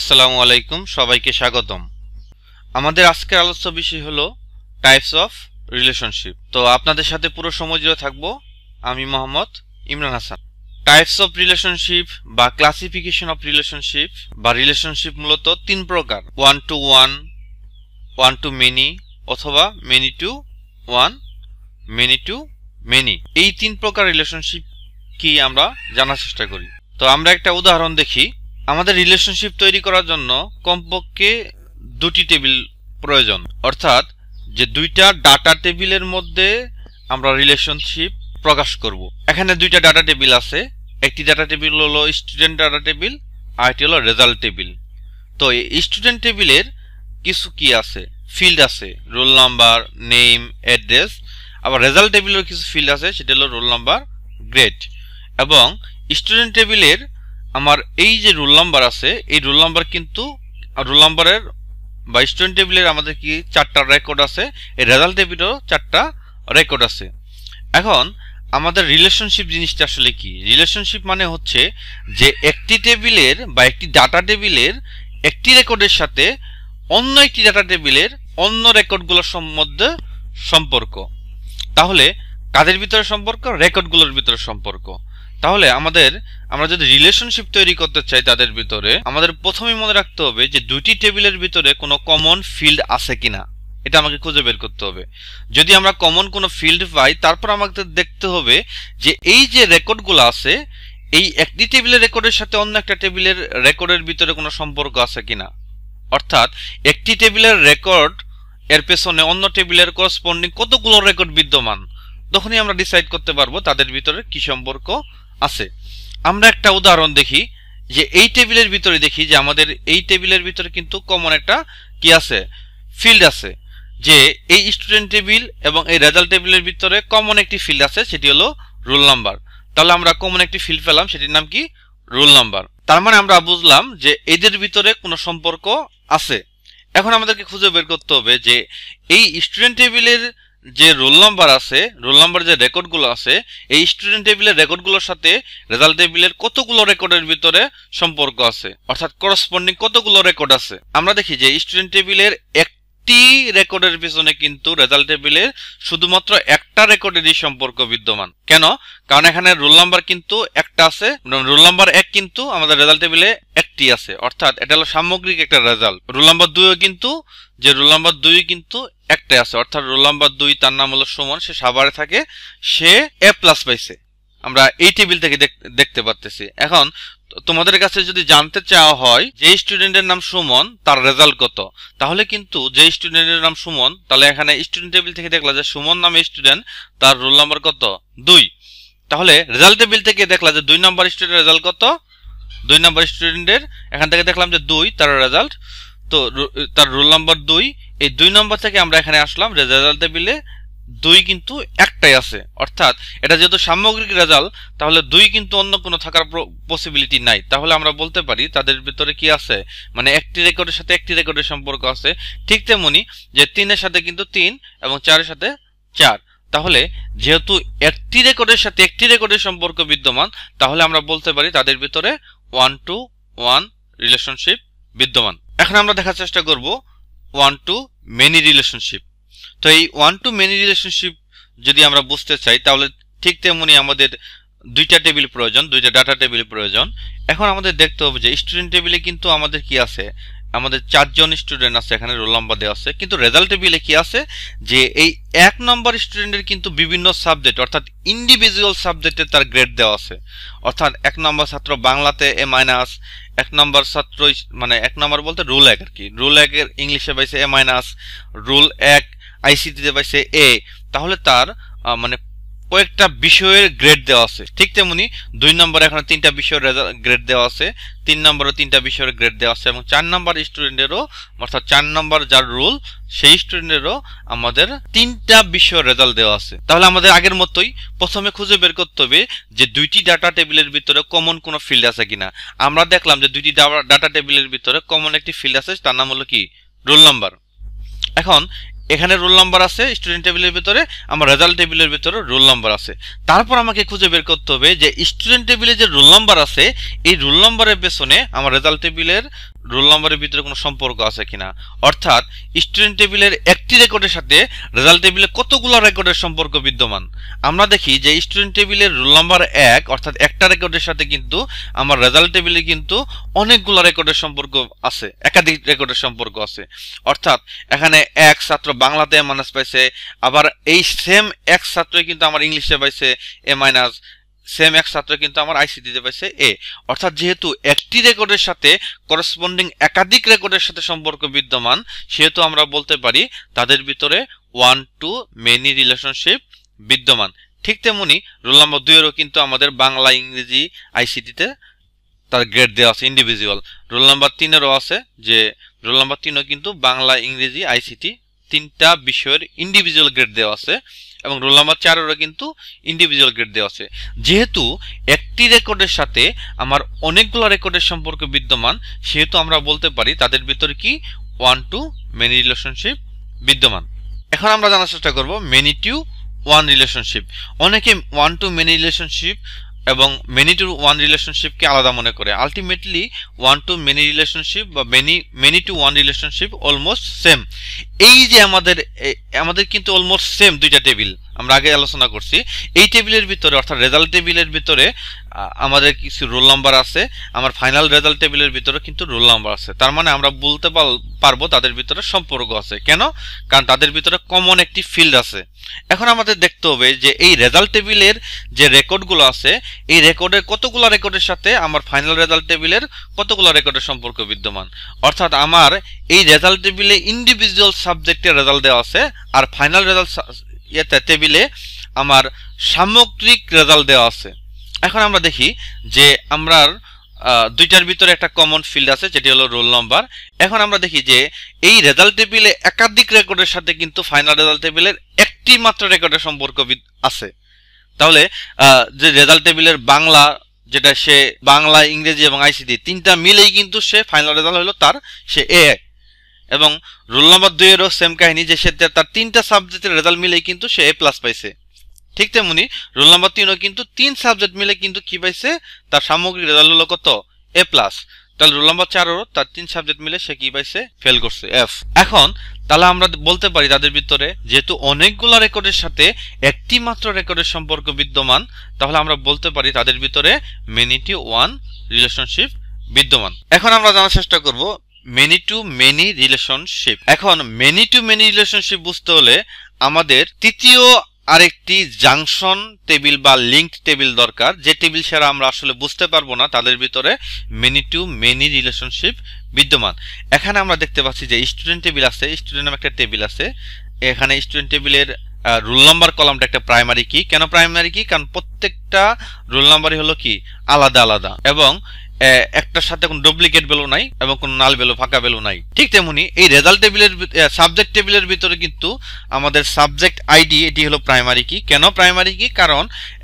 আসসালামু আলাইকুম সবাইকে স্বাগতম আমাদের আজকের আলোচ্য বিষয় হলো টাইপস অফ রিলেশনশিপ তো আপনাদের সাথে পুরো সময় জুড়ে থাকবো আমি Mohammad Imran Hasan types of relationship বা ক্লাসিফিকেশন অফ রিলেশনশিপ বা রিলেশনশিপ মূলত তিন প্রকার one to one one to many অথবা many to one many to many এই তিন প্রকার রিলেশনশিপ কি আমরা জানার চেষ্টা করি তো আমরা একটা উদাহরণ দেখি আমাদের রিলেশনশিপ তৈরি করার জন্য কমপক্ষে দুটি টেবিল প্রয়োজন অর্থাৎ যে দুইটা ডাটা টেবিলের মধ্যে আমরা রিলেশনশিপ প্রকাশ করব এখানে দুইটা ডাটা টেবিল আছে একটি ডাটা টেবিল হলো স্টুডেন্ট ডাটা টেবিল আর একটি হলো রেজাল্ট টেবিল তো এই স্টুডেন্ট টেবিলের কিছু কি আছে ফিল্ড আছে রোল নাম্বার নেম অ্যাড্রেস আবার রেজাল্ট টেবিলের কিছু ফিল্ড আছে সেটা হলো রোল নাম্বার গ্রেড এবং স্টুডেন্ট টেবিলের আমার এই যে রোল নাম্বার আছে এই রোল নাম্বার কিন্তু রোল নাম্বারের বা স্টুডেন্ট টেবিলের আমাদের কি চারটা রেকর্ড আছে এই রেজাল্ট টেবিলেরও চারটা রেকর্ড আছে এখন আমাদের রিলেশনশিপ জিনিসটা আসলে কি রিলেশনশিপ মানে হচ্ছে যে একটি টেবিলের বা একটি ডাটা টেবিলের একটি রেকর্ডের সাথে অন্য একটি ডাটা টেবিলের অন্য রেকর্ডগুলোর সম্বন্ধে সম্পর্ক তাহলে কাদের ভিতরে সম্পর্ক রেকর্ডগুলোর ভিতরে সম্পর্ক তাহলে আমাদের আমরা যদি রিলেশনশিপ তৈরি করতে চাই তাদের ভিতরে আমাদের প্রথমেই মনে রাখতে হবে যে দুটি টেবিলের ভিতরে কোনো কমন ফিল্ড আছে কিনা এটা আমাকে খুঁজে বের করতে হবে যদি আমরা কমন কোনো ফিল্ড পাই তারপর আমাকে দেখতে হবে যে এই যে রেকর্ডগুলো আছে এই একটি টেবিলের রেকর্ডের সাথে অন্য একটা টেবিলের রেকর্ডের ভিতরে কোনো সম্পর্ক আছে কিনা অর্থাৎ একটি টেবিলের রেকর্ড এর পেছনে অন্য টেবিলের করসপন্ডিং কতগুলো রেকর্ড বিদ্যমান তখনই আমরা ডিসাইড করতে পারবো তাদের ভিতরে কি সম্পর্ক আছে আমরা একটা উদাহরণ দেখি যে এই টেবিলের ভিতরে দেখি যে আমাদের এই টেবিলের ভিতরে কিন্তু কমন একটা কি আছে ফিল্ড আছে যে এই স্টুডেন্ট টেবিল এবং এই রেজাল্ট টেবিলের ভিতরে কমন একটি ফিল্ড আছে সেটি হলো রোল নাম্বার তাহলে আমরা কমন একটি ফিল্ড পেলাম সেটির নাম কি রোল নাম্বার তার মানে আমরা বুঝলাম যে এদের ভিতরে কোনো সম্পর্ক আছে এখন আমাদেরকে খুঁজে বের করতে হবে যে এই স্টুডেন্ট টেবিলের যে রোল নাম্বার আছে রোল নাম্বার যে রেকর্ডগুলো আছে এই স্টুডেন্ট টেবিলের রেকর্ডগুলোর সাথে রেজাল্ট টেবিলের কতগুলো রেকর্ডের ভিতরে সম্পর্ক আছে অর্থাৎ করসপন্ডিং কতগুলো রেকর্ড আছে আমরা দেখি যে স্টুডেন্ট টেবিলের একটি রেকর্ডের পিছনে কিন্তু রেজাল্ট টেবিলের শুধুমাত্র একটা রেকর্ডেরই সম্পর্ক বিদ্যমান কেন কারণ এখানে রোল নাম্বার কিন্তু একটা আছে রোল নাম্বার এক কিন্তু আমাদের রেজাল্ট টেবিলে একটি আছে অর্থাৎ এটা হলো সামগ্রিক একটা রেজাল্ট রোল নাম্বার দুইও কিন্তু যে রোল নাম্বার দুই কিন্তু একটাই আছে অর্থাৎ রোল নাম্বার দুই তার নাম হলো সুমন সে সাভারে থাকে সে এ প্লাস পাইছে আমরা এই টেবিল থেকে দেখতে পারতেছি এখন তোমাদের কাছে যদি জানতে চাওয়া হয় যে স্টুডেন্টের নাম সুমন তার রেজাল্ট কত তাহলে কিন্তু যে স্টুডেন্টের নাম সুমন তাহলে এখানে স্টুডেন্ট টেবিল থেকে দেখলা যে সুমন নামে স্টুডেন্ট তার রোল নাম্বার কত দুই তাহলে রেজাল্ট টেবিল থেকে দেখলা যে দুই নাম্বার স্টুডেন্ট রেজাল্ট কত দুই নাম্বার স্টুডেন্টের এখান থেকে দেখলাম যে দুই তার রেজাল্ট তো তার রোল নাম্বার দুই এই দুই নম্বর থেকে আমরা এখানে আসলাম রেজাল্ট টেবিলে দুই কিন্তু একটাই আছে অর্থাৎ এটা যেহেতু সামগ্রিক রেজাল্ট তাহলে দুই কিন্তু অন্য কোনো থাকার পসিবিলিটি নাই তাহলে আমরা বলতে পারি তাদের ভিতরে কি আছে মানে একটি রেকর্ডের সাথে একটি রেকর্ডের সম্পর্ক আছে ঠিক তেমনি যে তিনের সাথে কিন্তু তিন এবং চারের সাথে চার তাহলে যেহেতু একটি রেকর্ডের সাথে একটি রেকর্ডের সম্পর্ক বিদ্যমান তাহলে আমরা বলতে পারি তাদের ভিতরে ওয়ান টু ওয়ান রিলেশনশিপ বিদ্যমান এখন আমরা দেখার চেষ্টা করব ওয়ান টু মেনি রিলেশনশিপ তো এই ওয়ান টু মেনি রিলেশনশিপ যদি আমরা বুঝতে চাই তাহলে ঠিক তেমনি আমাদের দুইটা টেবিল প্রয়োজন দুইটা ডাটা টেবিল প্রয়োজন এখন আমাদের দেখতে হবে যে স্টুডেন্ট টেবিলে কিন্তু আমাদের কি আছে আমাদের চারজন স্টুডেন্ট আছে এখানে রোল নাম্বার দেওয়া আছে কিন্তু রেজাল্ট বিলে কি আছে যে এই এক নম্বর স্টুডেন্টের কিন্তু বিভিন্ন সাবজেক্ট অর্থাৎ ইন্ডিভিজুয়াল সাবজেক্টে তার গ্রেড দেওয়া আছে অর্থাৎ এক নম্বর ছাত্র বাংলাতে এ মাইনাস এক নম্বর ছাত্র মানে এক নম্বর বলতে রুল এক আর কি রুল একের ইংলিশে পাইছে এ মাইনাস রুল এক আইসিটিতে পাইছে এ তাহলে তার মানে কয়েকটা বিষয়ের গ্রেড দেওয়া আছে ঠিক তেমনি দুই নম্বরে এখন তিনটা বিষয়ের গ্রেড দেওয়া আছে তিন নম্বরও তিনটা বিষয়ের গ্রেড দেওয়া আছে এবং চার নম্বর স্টুডেন্টেরও অর্থাৎ চার নম্বর যার রুল সেই স্টুডেন্টেরও আমাদের তিনটা বিষয়ের রেজাল্ট দেওয়া আছে তাহলে আমাদের আগের মতোই প্রথমে খুঁজে বের করতে হবে যে দুইটি ডাটা টেবিলের ভিতরে কমন কোনো ফিল্ড আছে কিনা আমরা দেখলাম যে দুইটি ডাটা টেবিলের ভিতরে কমন একটি ফিল্ড আছে তার নাম হলো কি রোল নাম্বার এখন এখানে রোল নাম্বার আছে স্টুডেন্ট টেবিলের ভিতরে আমার রেজাল্ট টেবিলের ভিতরে রোল নাম্বার আছে তারপর আমাকে খুঁজে বের করতে হবে যে স্টুডেন্ট টেবিলে যে রোল নাম্বার আছে এই রোল নাম্বারের পেছনে আমার রেজাল্ট টেবিলের রোল নম্বরের ভিতরে কোনো সম্পর্ক আছে কিনা অর্থাৎ স্টুডেন্ট টেবিলের একটি রেকর্ডের সাথে রেজাল্ট টেবিলে কতগুলো রেকর্ডের সম্পর্ক বিদ্যমান আমরা দেখি যে স্টুডেন্ট টেবিলের রোল নাম্বার এক অর্থাৎ একটা রেকর্ডের সাথে কিন্তু আমার রেজাল্ট টেবিলে কিন্তু অনেকগুলো রেকর্ডের সম্পর্ক আছে একাধিক রেকর্ডের সম্পর্ক আছে অর্থাৎ এখানে এক ছাত্র বাংলাতে এ মাইনাস পাইছে আবার এই সেম এক ছাত্রই কিন্তু আমার ইংলিশে পাইছে এ মাইনাস সেম এক ছাত্র কিন্তু আমার আইসি দিতে পারছে এ অর্থাৎ যেহেতু একটি রেকর্ডের সাথে করসপন্ডিং একাধিক রেকর্ডের সাথে সম্পর্ক বিদ্যমান সেহেতু আমরা বলতে পারি তাদের ভিতরে ওয়ান টু মেনি রিলেশনশিপ বিদ্যমান ঠিক তেমনি রোল নম্বর দুইয়েরও কিন্তু আমাদের বাংলা ইংরেজি আইসিটিতে তার গ্রেড দেওয়া আছে ইন্ডিভিজুয়াল রোল নাম্বার তিনেরও আছে যে রোল নাম্বার তিনও কিন্তু বাংলা ইংরেজি আইসিটি তিনটা বিষয়ের ইন্ডিভিজুয়াল গ্রেড দেওয়া আছে এবং রোল নাম্বার চারেরও কিন্তু ইন্ডিভিজুয়াল গ্রেড দেওয়া আছে যেহেতু একটি রেকর্ডের সাথে আমার অনেকগুলো রেকর্ডের সম্পর্ক বিদ্যমান সেহেতু আমরা বলতে পারি তাদের ভিতরে কি ওয়ান টু মেনি রিলেশনশিপ বিদ্যমান এখন আমরা জানার চেষ্টা করব মেনি টু ওয়ান রিলেশনশিপ অনেকে ওয়ান টু মেনি রিলেশনশিপ এবং মেনি টু ওয়ান রিলেশনশিপকে আলাদা মনে করে ultimately one to many relationship বা many many to one relationship almost same এই যে আমাদের আমাদের কিন্তু অলমোস্ট সেম দুইটা টেবিল আমরা আগে আলোচনা করছি এই টেবিলের ভিতরে অর্থাৎ রেজাল্ট টেবিলের ভিতরে আমাদের কিছু রোল নাম্বার আছে আমার ফাইনাল রেজাল্ট টেবিলের ভিতরে কিন্তু রোল নাম্বার আছে তার মানে আমরা বলতে পারবো তাদের ভিতরে সম্পর্ক আছে কেন কারণ তাদের ভিতরে কমন একটি ফিল্ড আছে এখন আমাদের দেখতে হবে যে এই রেজাল্ট টেবিলের যে রেকর্ডগুলো আছে এই রেকর্ডের কতগুলো রেকর্ডের সাথে আমার ফাইনাল রেজাল্ট টেবিলের কতগুলো রেকর্ডের সম্পর্ক বিদ্যমান অর্থাৎ আমার এই রেজাল্ট টেবিলে ইন্ডিভিজুয়াল সাবজেক্টের রেজাল্ট দেওয়া আছে আর ফাইনাল রেজাল্ট ইয়েতে টেবিলে আমার সামগ্রিক রেজাল্ট দেওয়া আছে এখন আমরা দেখি যে আমরার দুইটার ভিতরে একটা কমন ফিল্ড আছে যেটি হলো রোল নাম্বার এখন আমরা দেখি যে এই রেজাল্ট টেবিলে একাধিক রেকর্ডের সাথে কিন্তু ফাইনাল রেজাল্ট টেবিলের একটি মাত্র রেকর্ডের সম্পর্ক আছে তাহলে যে রেজাল্ট টেবিলের বাংলা যেটা সে বাংলা ইংরেজি এবং আইসিডি তিনটা মিলেই কিন্তু সে ফাইনাল রেজাল্ট হলো তার সে এ এবং রোল নাম্বার দুইয়েরও সেম কাহিনী যে সে তার তিনটা সাবজেক্টের রেজাল্ট মিলেই কিন্তু সে এ প্লাস পাইছে ঠিক তেমনি রোল নম্বর তিনও কিন্তু তিন সাবজেক্ট মিলে কিন্তু কি পাইছে তার সামগ্রিক রেজাল্ট হলো কত এ প্লাস তাহলে রোল নম্বর চারও তার তিন সাবজেক্ট মিলে সে কি পাইছে ফেল করছে এফ এখন তাহলে আমরা বলতে পারি তাদের ভিতরে যেহেতু অনেকগুলো রেকর্ডের সাথে একটি মাত্র রেকর্ডের সম্পর্ক বিদ্যমান তাহলে আমরা বলতে পারি তাদের ভিতরে মেনি টু ওয়ান রিলেশনশিপ বিদ্যমান এখন আমরা জানার চেষ্টা করব মেনি টু মেনি রিলেশনশিপ এখন মেনি টু মেনি রিলেশনশিপ বুঝতে হলে আমাদের তৃতীয় আরেকটি জাংশন টেবিল বা লিঙ্ক টেবিল দরকার যে টেবিল ছাড়া আমরা আসলে বুঝতে পারবো না তাদের ভিতরে মেনি টু মেনি রিলেশনশিপ বিদ্যমান এখানে আমরা দেখতে পাচ্ছি যে স্টুডেন্ট টেবিল আছে স্টুডেন্ট নামে একটা টেবিল আছে এখানে স্টুডেন্ট টেবিলের রোল নাম্বার কলামটা একটা প্রাইমারি কি কেন প্রাইমারি কি কারণ প্রত্যেকটা রোল নাম্বারই হলো কি আলাদা আলাদা এবং একটার সাথে কোনো ডুপ্লিকেট বেলো নাই এবং কোনো নাল বেলো ফাঁকা বেলো নাই ঠিক তেমনি এই রেজাল্ট টেবিলের সাবজেক্ট টেবিলের ভিতরে কিন্তু আমাদের সাবজেক্ট আইডি এটি হলো প্রাইমারি কি কেন প্রাইমারি কি কারণ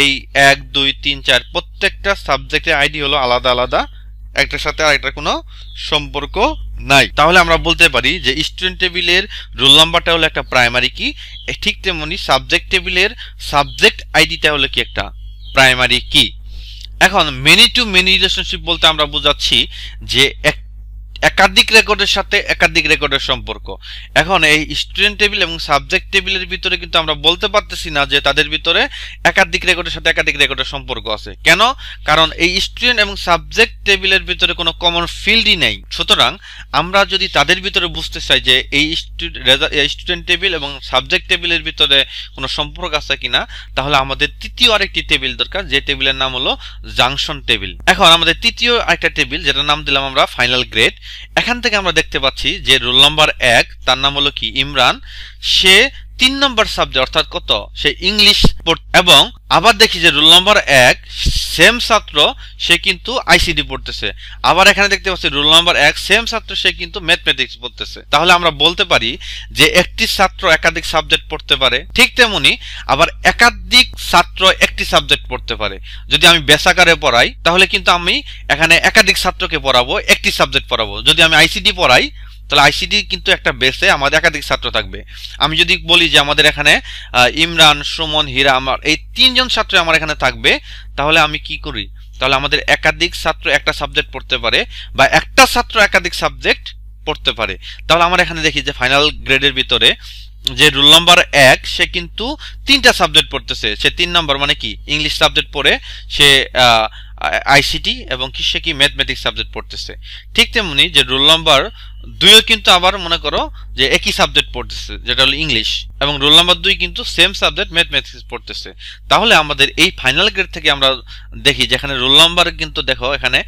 এই এক দুই তিন চার প্রত্যেকটা সাবজেক্টের আইডি হলো আলাদা আলাদা একটার সাথে আরেকটার কোনো সম্পর্ক নাই তাহলে আমরা বলতে পারি যে স্টুডেন্ট টেবিলের রোল নাম্বারটা হলো একটা প্রাইমারি কি ঠিক তেমনি সাবজেক্ট টেবিলের সাবজেক্ট আইডিটা হলো কি একটা প্রাইমারি কি এখন মেনি টু মেনি রিলেশনশিপ বলতে আমরা বোঝাচ্ছি যে এক একাধিক রেকর্ডের সাথে একাধিক রেকর্ডের সম্পর্ক এখন এই স্টুডেন্ট টেবিল এবং সাবজেক্ট টেবিলের ভিতরে কিন্তু আমরা বলতে পারতেছি না যে তাদের ভিতরে একাধিক রেকর্ডের সাথে একাধিক রেকর্ডের সম্পর্ক আছে কেন কারণ এই স্টুডেন্ট এবং সাবজেক্ট টেবিলের ভিতরে কোনো কমন ফিল্ডই নেই সুতরাং আমরা যদি তাদের ভিতরে বুঝতে চাই যে এই স্টুডেন্ট টেবিল এবং সাবজেক্ট টেবিলের ভিতরে কোনো সম্পর্ক আছে কিনা তাহলে আমাদের তৃতীয় আরেকটি টেবিল দরকার যে টেবিলের নাম হলো জাংশন টেবিল এখন আমাদের তৃতীয় আরেকটা টেবিল যেটার নাম দিলাম আমরা ফাইনাল গ্রেড এখান থেকে আমরা দেখতে পাচ্ছি যে রোল নাম্বার এক তার নাম হলো কি ইমরান সে তিন নম্বর সাবজেক্ট অর্থাৎ কত সে ইংলিশ এবং আবার দেখি যে রোল নম্বর এক সেম ছাত্র সে কিন্তু আইসিডি পড়তেছে আবার এখানে দেখতে পাচ্ছি রোল নাম্বার এক সেম ছাত্র সে কিন্তু ম্যাথমেটিক্স পড়তেছে তাহলে আমরা বলতে পারি যে একটি ছাত্র একাধিক সাবজেক্ট পড়তে পারে ঠিক তেমনি আবার একাধিক ছাত্র একটি সাবজেক্ট পড়তে পারে যদি আমি বেসাকারে পড়াই তাহলে কিন্তু আমি এখানে একাধিক ছাত্রকে পড়াবো একটি সাবজেক্ট পড়াবো যদি আমি আইসিডি পড়াই তাহলে আইসিডি কিন্তু একটা বেসে আমাদের একাধিক ছাত্র থাকবে আমি যদি বলি যে আমাদের এখানে ইমরান সুমন হীরা আমার এই তিনজন ছাত্র আমার এখানে থাকবে তাহলে আমি কি করি তাহলে আমাদের একাধিক ছাত্র একটা সাবজেক্ট পড়তে পারে বা একটা ছাত্র একাধিক সাবজেক্ট পড়তে পারে তাহলে আমরা এখানে দেখি যে ফাইনাল গ্রেডের ভিতরে যে রুল নাম্বার এক সে কিন্তু তিনটা সাবজেক্ট পড়তেছে সে তিন নাম্বার মানে কি ইংলিশ সাবজেক্ট পড়ে সে আইসিটি এবং কিসে কি ম্যাথমেটিক্স সাবজেক্ট পড়তেছে ঠিক তেমনি যে রোল নাম্বার দুইও কিন্তু আবার মনে করো যে একই সাবজেক্ট পড়তেছে যেটা হলো ইংলিশ এবং রোল নাম্বার দুই কিন্তু সেম সাবজেক্ট ম্যাথমেটিক্স পড়তেছে তাহলে আমাদের এই ফাইনাল গ্রেড থেকে আমরা দেখি যেখানে রোল নাম্বার কিন্তু দেখো এখানে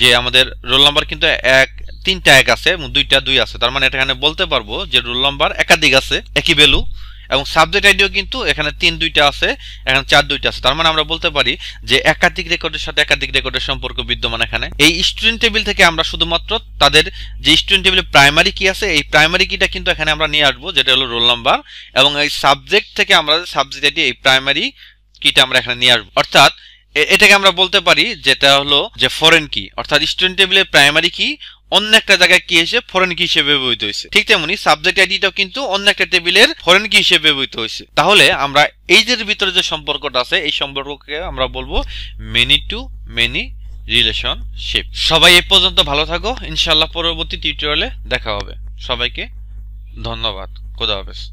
যে আমাদের রোল নাম্বার কিন্তু এক তিনটা এক আছে এবং দুইটা দুই আছে তার মানে এটা এখানে বলতে পারবো যে রোল নাম্বার একাধিক আছে একই ভ্যালু এবং সাবজেক্ট আইডিও কিন্তু এখানে তিন দুইটা আছে এখানে চার দুইটা আছে তার মানে আমরা বলতে পারি যে একাধিক রেকর্ডের সাথে একাধিক রেকর্ডের সম্পর্ক বিদ্যমান এখানে এই স্টুডেন্ট টেবিল থেকে আমরা শুধুমাত্র তাদের যে স্টুডেন্ট টেবিলের প্রাইমারি কি আছে এই প্রাইমারি কিটা কিন্তু এখানে আমরা নিয়ে আসবো যেটা হলো রোল নাম্বার এবং এই সাবজেক্ট থেকে আমরা সাবজেক্ট আইডি এই প্রাইমারি কিটা আমরা এখানে নিয়ে আসবো অর্থাৎ এটাকে আমরা বলতে পারি যেটা হলো যে ফরেন কি অর্থাৎ স্টুডেন্ট টেবিলের প্রাইমারি কি অন্য একটা জায়গায় কি এসে ফরেন কি হিসেবে ব্যবহৃত হয়েছে ঠিক তেমনি সাবজেক্ট আইডিটাও কিন্তু অন্য একটা টেবিলের ফরেন কি হিসেবে ব্যবহৃত হয়েছে তাহলে আমরা এই যে ভিতরে যে সম্পর্কটা আছে এই সম্পর্ককে আমরা বলবো মেনি টু মেনি রিলেশনশিপ সবাই এ পর্যন্ত ভালো থাকো ইনশাল্লাহ পরবর্তী টিউটোরিয়ালে দেখা হবে সবাইকে ধন্যবাদ খোদা হাফেজ